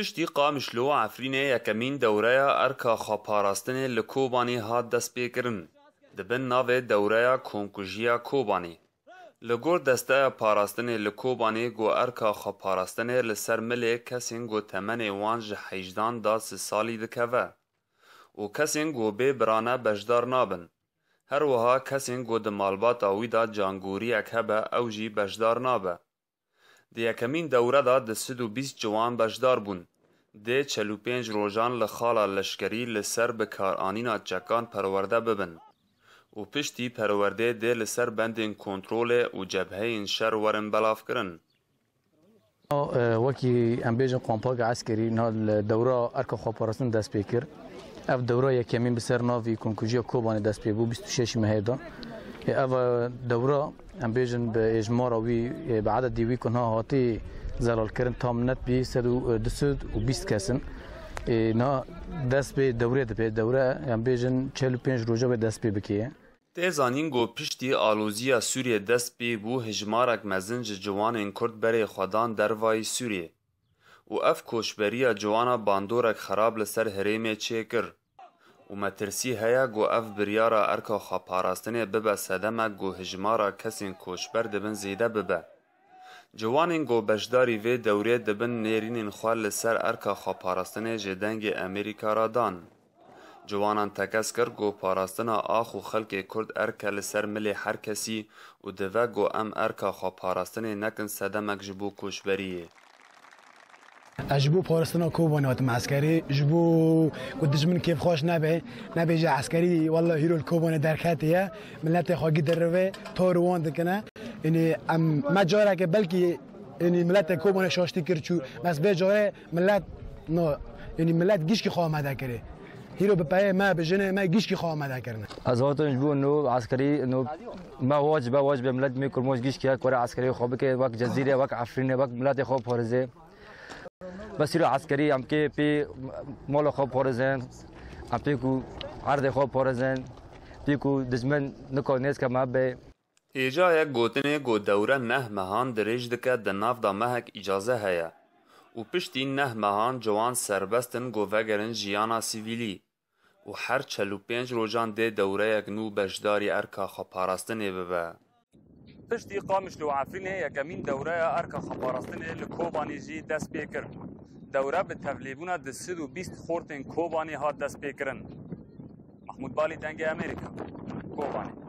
پشتی قامشلو عفرینê yekemîn dewreya erka xweparastinê li Kobanê hat destpêkirin di bin navê dewreya Komkujiya Kobanê. Li gor desteya parastinê li Kobanê got erka xweparastinê li ser milê kesên got temenê wan ji hejdan da sî salî dikeve û kesên got bê birane bejdar nabin. Her wiha kesên got di malbata wî da cangûriyek hebe ew jî bejdar nabe. Di yekemîn dewreda di sid û bîst ciwan beşdar bûn. Dê çelû pênc rojan li xala leşkerî li ser bikaranîna çekan perwerde bibin. û piştî perwerdê dê li ser bendên kontrolê û cebheyên şer werin belavkirin. وەکی ئەمبێژە قۆمپۆک ئاسکەری دەورە ئەرکە خۆپەرستن دەست پێ کرد ئەف دەورە یەکەمین بسەر ناوی کنکوژیە کۆبانە دەست پێ بوو 26 مهێدا اوا دوره ام بیژن به اجماع راوی به عدد دیوی کنها هاتی زلال کردن تام نت بی سد و دسد و بیست کسن نه دست به دوره ده به دوره ام بیژن چهل پنج روزه به دست به بکیه تیزانین گو پشتی آلوزیا سوریه دست بی بو هجمارک مزنج جوانین کرد بری خودان دروای سوریه و اف کوشبریا جوانا باندورک خراب لسر هریمه چه کرد û me tirsî heye ku ev biryara erka xweparastinê bibe sedemek ku hijmara kesên koçber dibin zêde bibe. Ciwanên ku beşdarî vê dewrê dibin nêrînên xwe li ser erka xweparastinê ji dengê Amerîka ra dan. Ciwanan tekes kir ku parastina ax û xelkê Kurd erke li ser milê her kesî û dive ku em erka xweparastinê nekin sedemek ji bo koçberiyê. اجبو پارستنا کو بنات مسکری اجبو قدش من کیف خوش نبه نبه جه عسکری والله هیرو الکوبانه در کتیه ملت خاگی روه تا روان دکنه یعنی ام مجاره که بلکی یعنی ملت کوبانه شاشتی کرد چو بس به جاره ملت نه یعنی ملت گیش که خواه آمده کرده هیرو به پای ما به جنه ما گیش کی خواه آمده از هاتون اجبو نو عسکری نو ما واجبه واجبه ملت میکرموش گیش کیا کره عسکری خوب بکه وقت جزیره وقت عفرینه وقت ملت خوب پارزه بسیار عسکری هم که پی مال خوب پارزن هم پی کو عرض خوب پارزن پی کو دشمن نکانیز که مبه ایجا یک گوتنه گو دوره نه مهان دریج دکه ده ناف دا مهک اجازه هیا و پشتی نه مهان جوان سربستن گو وگرن جیانا سیویلی و هر چلو پنج روژان ده دوره یک نو بشداری ارکا خواه پارستنه ببه Piştî Qamişli û Efrînê yekemîn dewreya Erka Xeparastinê li Kobanê jî dest pê kir. Dewre bi tevlêbûna di sid û bîst xortên Kobanê hat dest pêkirin. Mahmud Balî dengê Amerîka Kobanê.